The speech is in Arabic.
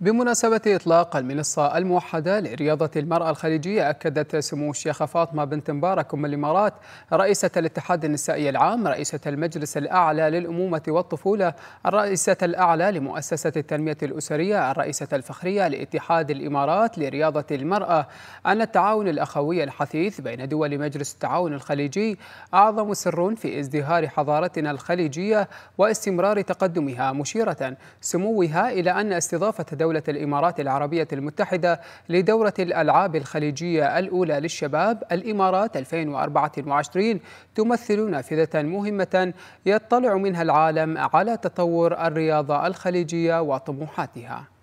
بمناسبة إطلاق المنصة الموحدة لرياضة المرأة الخليجية أكدت سمو الشيخة فاطمة بنت مبارك أم الإمارات رئيسة الاتحاد النسائي العام رئيسة المجلس الأعلى للأمومة والطفولة الرئيسة الأعلى لمؤسسة التنمية الأسرية الرئيسة الفخرية لاتحاد الإمارات لرياضة المرأة أن التعاون الأخوي الحثيث بين دول مجلس التعاون الخليجي أعظم سر في ازدهار حضارتنا الخليجية واستمرار تقدمها مشيرة سموها إلى أن استضافة دولة دولة الإمارات العربية المتحدة لدورة الألعاب الخليجية الأولى للشباب الإمارات 2024 تمثل نافذة مهمة يطلع منها العالم على تطور الرياضة الخليجية وطموحاتها